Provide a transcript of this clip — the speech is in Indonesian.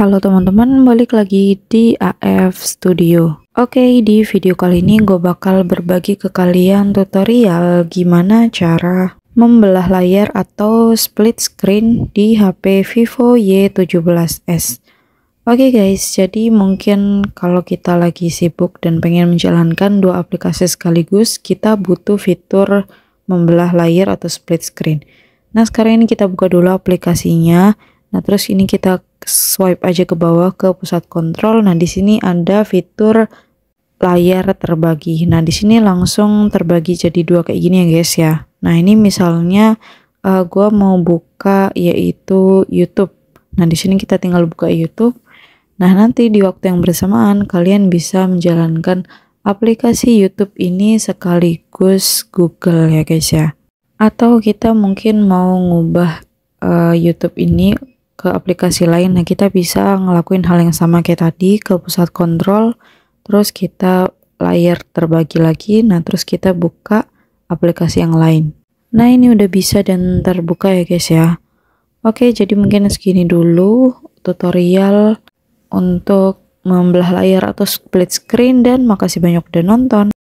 Halo teman-teman, balik lagi di AF Studio Oke, okay, di video kali ini gue bakal berbagi ke kalian tutorial gimana cara membelah layar atau split screen di HP Vivo Y17s Oke okay guys, jadi mungkin kalau kita lagi sibuk dan pengen menjalankan dua aplikasi sekaligus kita butuh fitur membelah layar atau split screen Nah sekarang ini kita buka dulu aplikasinya Nah terus ini kita swipe aja ke bawah ke pusat kontrol. Nah, di sini ada fitur layar terbagi. Nah, di sini langsung terbagi jadi dua kayak gini ya, guys ya. Nah, ini misalnya uh, eh, gue mau buka yaitu YouTube. Nah, di sini kita tinggal buka YouTube. Nah, nanti di waktu yang bersamaan kalian bisa menjalankan aplikasi YouTube ini sekaligus Google ya guys ya. Atau kita mungkin mau ngubah uh, YouTube ini ke aplikasi lain nah kita bisa ngelakuin hal yang sama kayak tadi ke pusat kontrol terus kita layar terbagi lagi nah terus kita buka aplikasi yang lain nah ini udah bisa dan terbuka ya guys ya oke jadi mungkin segini dulu tutorial untuk membelah layar atau split screen dan makasih banyak udah nonton